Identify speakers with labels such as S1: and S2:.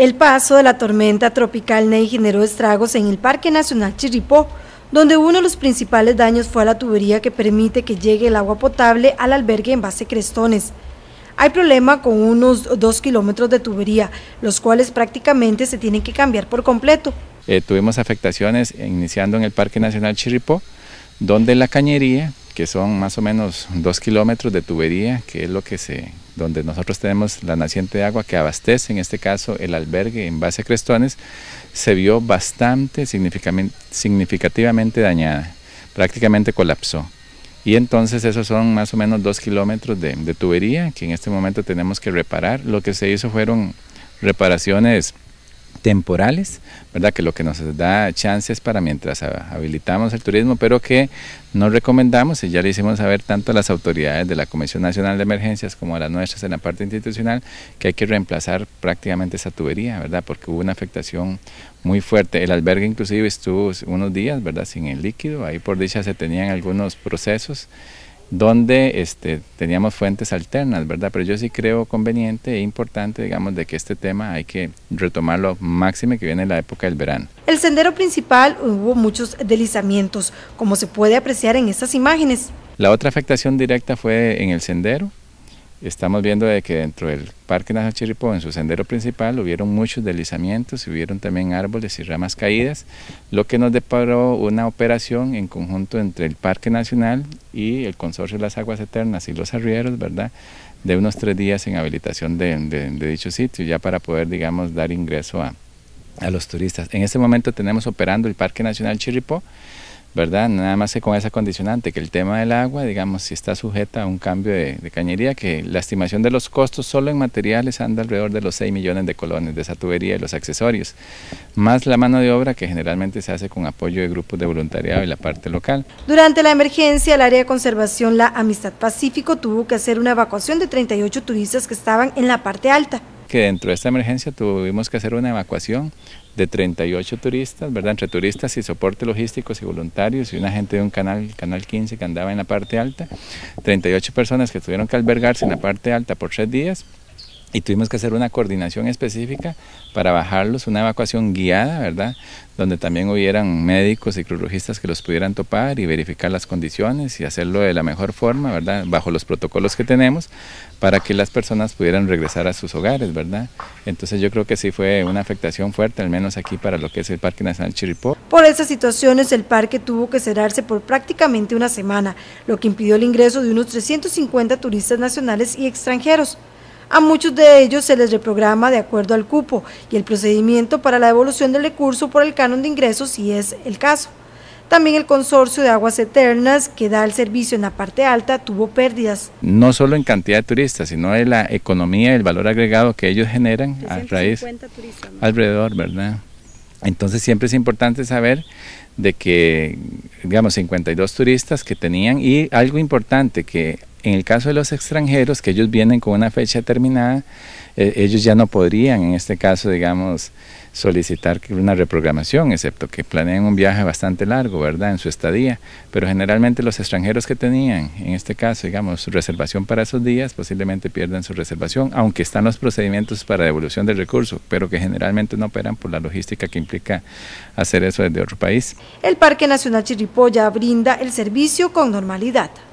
S1: El paso de la tormenta tropical Ney generó estragos en el Parque Nacional Chirripó, donde uno de los principales daños fue a la tubería que permite que llegue el agua potable al albergue en base Crestones. Hay problema con unos dos kilómetros de tubería, los cuales prácticamente se tienen que cambiar por completo.
S2: Eh, tuvimos afectaciones iniciando en el Parque Nacional Chirripó, donde la cañería, que son más o menos dos kilómetros de tubería, que es lo que se donde nosotros tenemos la naciente de agua que abastece, en este caso el albergue en base a Crestones, se vio bastante significativamente dañada, prácticamente colapsó. Y entonces esos son más o menos dos kilómetros de, de tubería que en este momento tenemos que reparar. Lo que se hizo fueron reparaciones temporales, ¿verdad? Que lo que nos da es para mientras habilitamos el turismo, pero que no recomendamos y ya le hicimos saber tanto a las autoridades de la Comisión Nacional de Emergencias como a las nuestras en la parte institucional que hay que reemplazar prácticamente esa tubería, ¿verdad? Porque hubo una afectación muy fuerte. El albergue inclusive estuvo unos días, ¿verdad? Sin el líquido, ahí por dicha se tenían algunos procesos donde este, teníamos fuentes alternas, ¿verdad? Pero yo sí creo conveniente e importante, digamos, de que este tema hay que retomarlo máximo que viene la época del verano.
S1: El sendero principal hubo muchos deslizamientos, como se puede apreciar en estas imágenes.
S2: La otra afectación directa fue en el sendero, estamos viendo de que dentro del Parque Nacional Chiripó, en su sendero principal, hubieron muchos deslizamientos, hubieron también árboles y ramas caídas, lo que nos deparó una operación en conjunto entre el Parque Nacional y el Consorcio de las Aguas Eternas y los Arrieros, ¿verdad?, de unos tres días en habilitación de, dicho sitio, ya para poder, digamos, dar ingreso a, los turistas. En este momento tenemos operando el Parque Nacional Chiripó, ¿verdad? Nada más que con esa condicionante, que el tema del agua, digamos, si está sujeta a un cambio de, de, cañería, que la estimación de los costos solo en materiales anda alrededor de los 6 millones de colones de esa tubería y los accesorios, más la mano de obra que generalmente se hace con apoyo de grupos de voluntariado y la parte local.
S1: Durante la emergencia, el área de conservación La Amistad Pacífico tuvo que hacer una evacuación de 38 turistas que estaban en la parte alta
S2: que dentro de esta emergencia tuvimos que hacer una evacuación de 38 turistas, ¿verdad? Entre turistas y soporte logístico, y voluntarios y una gente de un canal, Canal 15, que andaba en la parte alta. 38 personas que tuvieron que albergarse en la parte alta por tres días y tuvimos que hacer una coordinación específica para bajarlos, una evacuación guiada, ¿verdad? Donde también hubieran médicos y crurologistas que los pudieran topar y verificar las condiciones y hacerlo de la mejor forma, ¿verdad? Bajo los protocolos que tenemos para que las personas pudieran regresar a sus hogares, ¿verdad? Entonces yo creo que sí fue una afectación fuerte, al menos aquí para lo que es el Parque Nacional Chirripó.
S1: Por esas situaciones el parque tuvo que cerrarse por prácticamente una semana, lo que impidió el ingreso de unos 350 turistas nacionales y extranjeros. A muchos de ellos se les reprograma de acuerdo al cupo y el procedimiento para la devolución del recurso por el canon de ingresos si es el caso. También el consorcio de aguas eternas que da el servicio en la parte alta tuvo pérdidas. No
S2: solo en cantidad de turistas, sino en la economía y el valor agregado que ellos generan a raíz alrededor, ¿verdad? Entonces siempre es importante saber de que, digamos, 52 turistas que tenían y algo importante que en el caso de los extranjeros, que ellos vienen con una fecha terminada, eh, ellos ya no podrían, en este caso, digamos, solicitar una reprogramación, excepto que planeen un viaje bastante largo, ¿verdad?, en su estadía. Pero generalmente los extranjeros que tenían, en este caso, digamos, su reservación para esos días, posiblemente pierdan su reservación, aunque están los procedimientos para devolución del recurso, pero que generalmente no operan por la logística que implica hacer eso desde otro país.
S1: El Parque Nacional Chiripoya brinda el servicio con normalidad.